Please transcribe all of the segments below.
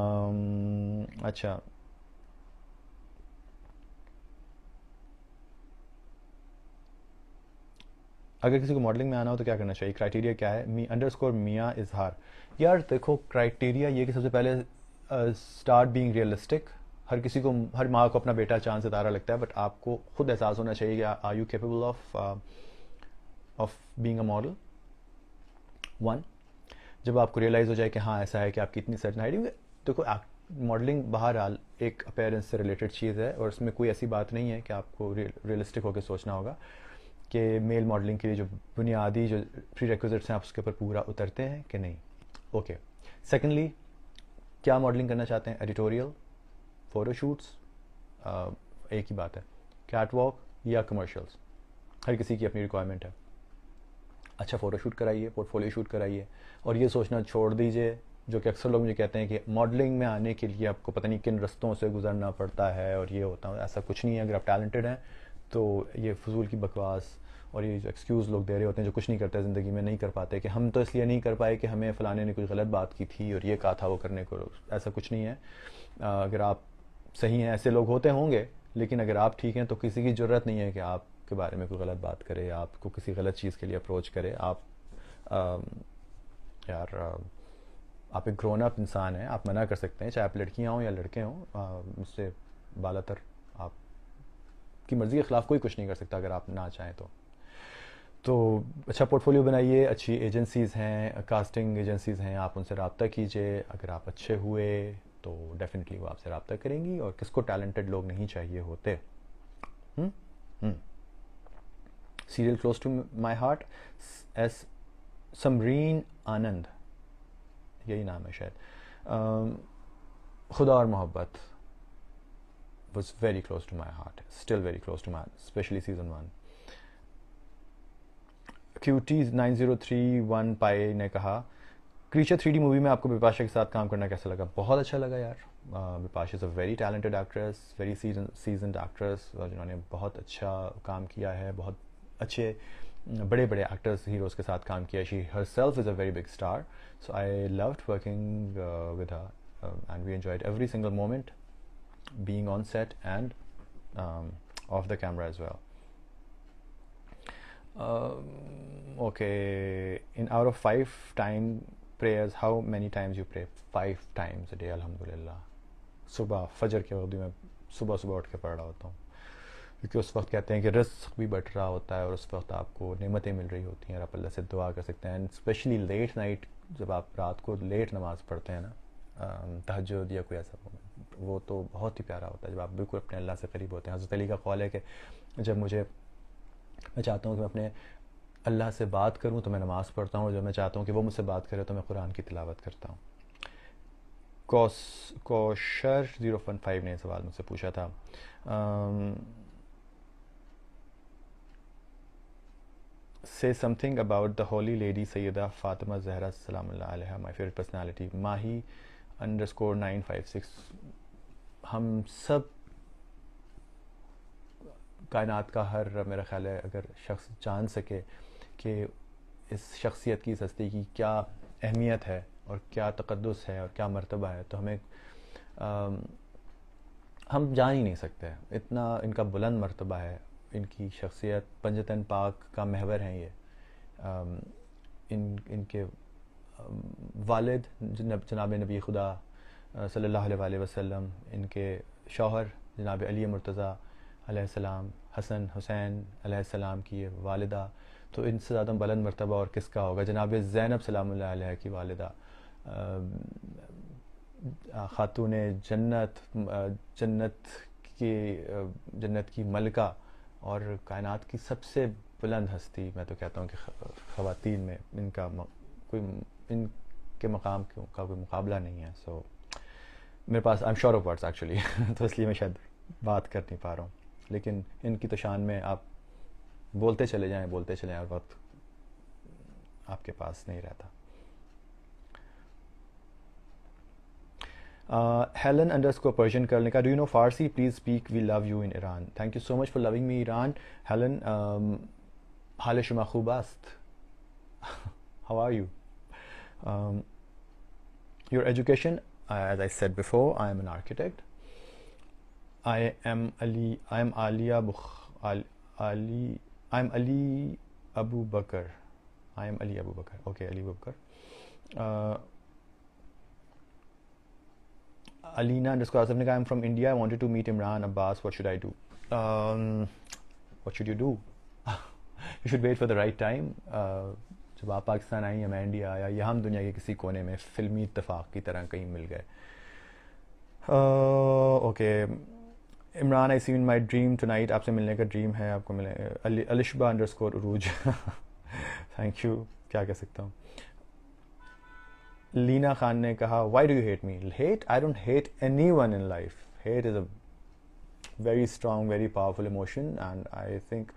Um, अच्छा अगर किसी को मॉडलिंग में आना हो तो क्या करना चाहिए क्राइटेरिया क्या है मी अंडर स्कोर मियाँ इजहार यार देखो क्राइटेरिया ये कि सबसे पहले स्टार्ट बीइंग रियलिस्टिक हर किसी को हर माँ को अपना बेटा चांद सितारा लगता है बट आपको खुद एहसास होना चाहिए कि are you capable of of being a model one जब आपको रियलाइज़ हो जाए कि हाँ ऐसा है कि आपकी इतनी सर्टन हाइट देखो कोई मॉडलिंग बहरहाल एक अपेयरेंस से रिलेटेड चीज़ है और उसमें कोई ऐसी बात नहीं है कि आपको रियलिस्टिक होकर सोचना होगा कि मेल मॉडलिंग के लिए जो बुनियादी जो प्री रिक्वजिट्स हैं आप उसके ऊपर पूरा उतरते हैं कि नहीं ओके सेकेंडली क्या मॉडलिंग करना चाहते हैं एडिटोरियल फ़ोटोशूट्स एक ही बात है कैटवॉक या कमर्शियल्स हर किसी की अपनी रिक्वायरमेंट है अच्छा फ़ोटोशूट कराइए पोर्टफोलियो शूट कराइए और ये सोचना छोड़ दीजिए जो कि अक्सर लोग मुझे कहते हैं कि मॉडलिंग में आने के लिए आपको पता नहीं किन रस्तों से गुजरना पड़ता है और ये होता है ऐसा कुछ नहीं है अगर आप टैलेंटेड हैं तो ये फजूल की बकवास और ये जो एक्सक्यूज़ लोग दे रहे होते हैं जो कुछ नहीं करते ज़िंदगी में नहीं कर पाते कि हम तो इसलिए नहीं कर पाए कि हमें फ़लाने ने कुछ गलत बात की थी और ये कहा था वो करने को ऐसा कुछ नहीं है अगर आप सही हैं ऐसे लोग होते होंगे लेकिन अगर आप ठीक हैं तो किसी की ज़रूरत नहीं है कि आपके बारे में कोई गलत बात करे आपको किसी गलत चीज़ के लिए अप्रोच करे आप आ, यार आप एक ग्रोन अप इंसान हैं आप मना कर सकते हैं चाहे आप लड़कियाँ हों या लड़के हों मुझसे बालातर आप की मर्ज़ी के ख़िलाफ़ कोई कुछ नहीं कर सकता अगर आप ना चाहें तो तो अच्छा पोर्टफोलियो बनाइए अच्छी एजेंसीज़ हैं कास्टिंग एजेंसीज़ हैं आप उनसे रबता कीजिए अगर आप अच्छे हुए तो डेफिनेटली वो आपसे रबता करेंगी और किसको टैलेंटेड लोग नहीं चाहिए होते serial close to my heart S Samreen Anand यही नाम है शायद Khuda Aur Mohabbat was very to my heart still very close to my specially season one Q T nine zero three one पाए ने कहा क्रीचर थ्री डी मूवी में आपको विपाशा के साथ काम करना कैसा लगा बहुत अच्छा लगा यार Vipash is a very talented actress very seasoned seasoned actress जिन्होंने बहुत अच्छा काम किया है बहुत अच्छे बड़े बड़े एक्टर्स हीरोज़ के साथ काम किया she herself is a very big star so I loved working with and we enjoyed every single moment being on set and off the camera as well okay in our of five time prayers how many times you pray five times day अलहमदिल्ला सुबह फजर के वक्त मैं सुबह सुबह उठ के पढ़ रहा होता हूँ क्योंकि उस वक्त कहते हैं कि रिस्क भी बढ़ रहा होता है और उस वक्त आपको नमतें मिल रही होती हैं और आप अल्लाह से दुआ कर सकते हैं एंड स्पेशली लेट नाइट जब आप रात को लेट नमाज़ पढ़ते हैं ना तहजद या कोई ऐसा वो तो बहुत ही प्यारा होता है जब आप बिल्कुल अपने अल्लाह से करीब होते हैं हज़रत अली का कौल है कि जब मुझे मैं चाहता हूँ कि मैं अपने अल्लाह से बात करूँ तो मैं नमाज़ पढ़ता हूँ और जब मैं चाहता हूँ कि वो मुझसे बात करे तो मैं कुरान की तिलावत करता हूँ कौश कौशर ज़ीरो वन फाइव ने सवाल मुझसे पूछा था say something about the Holy Lady Sayyida Fatima Zahra Salamullah Alaiha, my favorite personality, Mahi underscore 956. हम सब कायनात का हर मेरा ख्याल है अगर शख्स जान सके कि इस शख्सियत की इस हस्ती की क्या अहमियत है और क्या तकदस है और क्या मरतबा है तो हमें आ, हम जान ही नहीं सकते इतना इनका बुलंद मरतबा है इनकी शख्सियत पंजतन पाक का महवर हैं ये इन इनके वालिद जनाब नबी खुदा अलैहि वसल्लम इनके शौहर जनाब अली मुर्तज़ा हसन हुसैन सलाम की ये वालदा तो इनसे ज़्यादा बुलंद मरतबा और किसका होगा जनाब ज़ैनब सलाम की वालदा ख़ातून जन्नत जन्नत की जन्नत की मलका और कायनात की सबसे बुलंद हस्ती मैं तो कहता हूँ कि खातन में इनका म, कोई इनके मकाम का कोई मुकाबला नहीं है सो so, मेरे पास I am sure of words actually तो इसलिए मैं शायद बात कर नहीं पा रहा हूँ लेकिन इनकी तो शान में आप बोलते चले जाएं बोलते चले जाएं और वक्त आपके पास नहीं रहता Uh, Helen underscore Persian girl do you know Farsi? Please speak. We love you in Iran. Thank you so much for loving me, Iran. Helen, um, how are you um, your education uh, as I said before I am an architect I am Ali I am Ali Abu. Ali I am Ali Abu Bakr I am Ali Abu Bakr okay Ali Abu Bakr uh, Alina underscore Asif ne kaha, I'm from India. I wanted to meet Imran Abbas. What should I do? Um, what should you do? you should wait for the right time. जब आप पाकिस्तान आई या मैं India आया या हम दुनिया के किसी कोने में फिल्मी इतफाक़ की तरह कहीं मिल गए okay Imran I see in my dream tonight आपसे मिलने का ड्रीम है आपको मिले अलिशबा अंडर स्कोर रूज थैंक यू क्या कह सकता हूँ लीना खान ने कहा why do you hate me hate I don't hate anyone in life hate is a very strong very powerful emotion and I think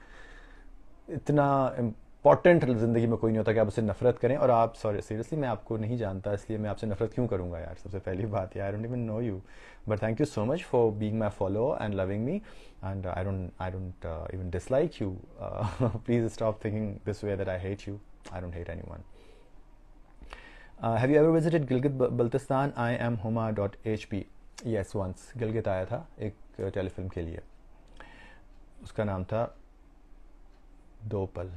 इतना इम्पॉर्टेंट ज़िंदगी में कोई नहीं होता कि आप उससे नफरत करें और आप सॉरी सीरियसली मैं आपको नहीं जानता इसलिए मैं आपसे नफरत क्यों करूँगा यार सबसे पहली बात यार I don't even know you but thank you so much for being my follow and loving me and I don't I don't even dislike you please stop thinking this way that I hate you I don't hate anyone Uh, have you ever visited Gilgit Baltistan? I am Huma.hp. Yes, once. Gilgit आया था एक uh, telefilm के लिए उसका नाम था दो पल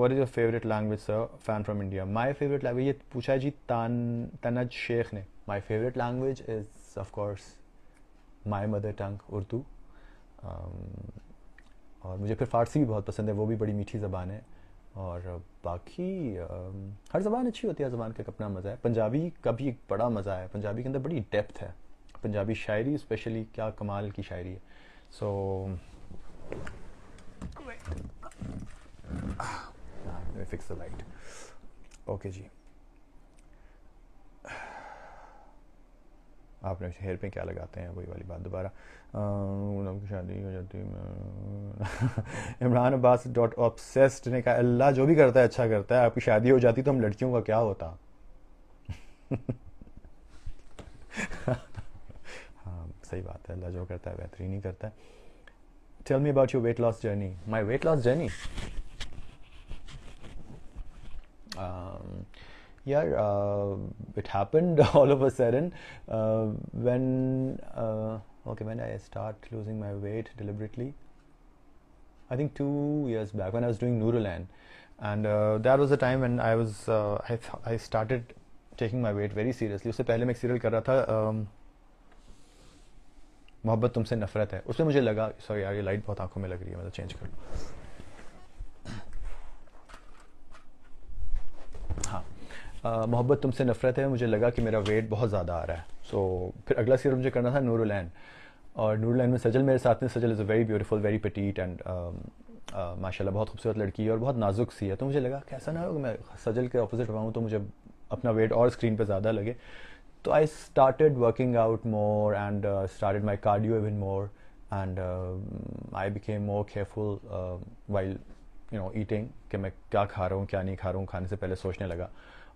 what is your favourite language sir fan from India my favourite language ये पूछा जी तान तनज शेख ने my favourite language is of course my mother tongue Urdu um, और मुझे फिर फारसी भी बहुत पसंद है वो भी बड़ी मीठी ज़बान है और बाकी हर जबान अच्छी होती है जबान का अपना मज़ा है पंजाबी का भी एक बड़ा मज़ा है पंजाबी के अंदर बड़ी डेप्थ है पंजाबी शायरी स्पेशली क्या कमाल की शायरी है so fix the light okay जी अपने हेयर पे क्या लगाते हैं वही वाली बात दोबारा शादी हो जाती है इमरान अब्बास डॉट ऑब्सेस्ड ने कहा अल्लाह जो भी करता है अच्छा करता है आपकी शादी हो जाती तो हम लड़कियों का क्या होता हाँ सही बात है अल्लाह जो करता है बेहतरीन ही करता है tell me about your weight loss journey my weight loss journey यार it happened all of a sudden when okay when I start losing my weight deliberately I think two years back when I was doing नूरलैंड and and that was a time and I was I started taking my weight very seriously उससे पहले मैं serial कर रहा था um, मोहब्बत तुमसे नफरत है उसमें मुझे लगा सॉरी यार ये लाइट बहुत आंखों में लग रही है मतलब तो चेंज कर लूँ मोहब्बत तुमसे नफरत है मुझे लगा कि मेरा वेट बहुत ज़्यादा आ रहा है सो so, फिर अगला सीरम मुझे करना था नूरुलैन और नूरुलैन में सजल मेरे साथ में Sajal is a very beautiful very petite and माशाल्लाह बहुत खूबसूरत लड़की है और बहुत नाजुक सी है तो मुझे लगा कैसा ना हो मैं सजल के अपोजिट हुआ तो मुझे अपना वेट और स्क्रीन पर ज़्यादा लगे तो I started working out more and started my cardio even more and I became more careful while you know eating कि मैं क्या खा रहा हूँ क्या नहीं खा रहा हूँ खाने से पहले सोचने लगा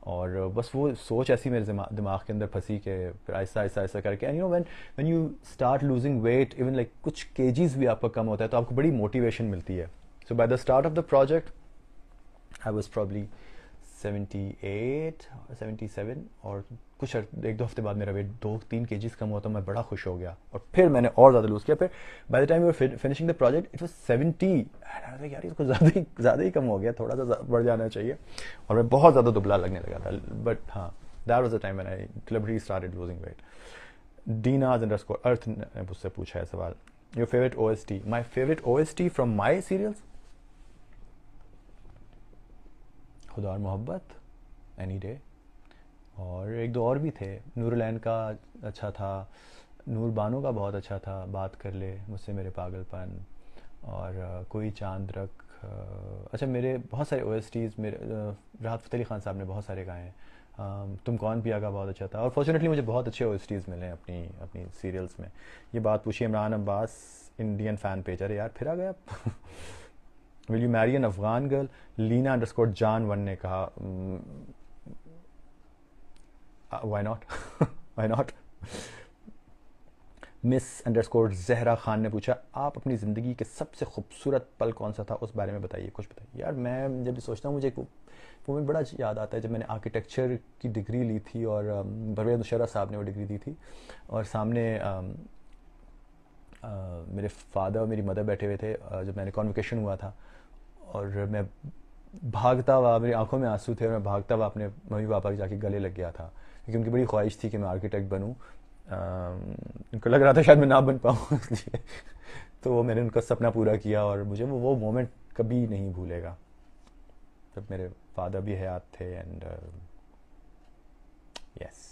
और बस वो सोच ऐसी मेरे दिमाग के अंदर फंसी कि फिर आहिस्ता ऐसा ऐसा करके and you know when when you start losing weight even like कुछ के भी आपका कम होता है तो आपको बड़ी मोटिवेशन मिलती है so by the start of the project I was probably 78 और कुछ एक दो हफ्ते बाद मेरा वेट दो तीन के जीज कम हुआ तो मैं बड़ा खुश हो गया और फिर मैंने और ज़्यादा लूज़ किया फिर by the time you're finishing the project it was seventy यार इसको ज़्यादा ही ज़्यादा ही कम हो गया थोड़ा सा बढ़ जाना चाहिए और मैं बहुत ज़्यादा दुबला लगने लगा था बट हाँ that was the time I restart losing weight Dinaz under earth ने मुझसे पूछा है सवाल your favourite O S T my favourite O S T from my serials Khuda Aur मोहब्बत एनी डे और एक दो और भी थे नूरलैन का अच्छा था नूर बानो का बहुत अच्छा था बात कर ले मुझसे मेरे पागलपन और कोई चांद रख अच्छा मेरे बहुत सारे ओ मेरे राहत फतेह अली खान साहब ने बहुत सारे गाए हैं तुम कौन पिया का बहुत अच्छा था और फॉर्चुनेटली मुझे बहुत अच्छे ओ मिले हैं अपनी अपनी सीरियल्स में ये बात पूछी Imran Abbas Indian fan page अरे यार फिर आ गए आप will you marry an Afghan girl Leena underscore Jaan one ने कहा why not why not miss underscore Zahra Khan ने पूछा आप अपनी ज़िंदगी के सबसे खूबसूरत पल कौन सा था उस बारे में बताइए कुछ बताइए यार मैं जब सोचता हूँ मुझे वो मैं बड़ा याद आता है जब मैंने आर्किटेक्चर की डिग्री ली थी और परवेज um, मुशर्रा साहब ने वो डिग्री दी थी और सामने um, मेरे फादर और मेरी मदर बैठे हुए थे जब मैंने कॉन्वकेशन हुआ था और मैं भागता हुआ मेरी आंखों में आंसू थे और मैं भागता हुआ अपने मम्मी पापा के जाके गले लग गया था क्योंकि उनकी बड़ी ख्वाहिश थी कि मैं आर्किटेक्ट बनूँ उनको लग रहा था शायद मैं ना बन पाऊँ इसलिए तो मैंने उनका सपना पूरा किया और मुझे वो वो मोमेंट कभी नहीं भूलेगा जब मेरे फादर भी हयात थे एंड यस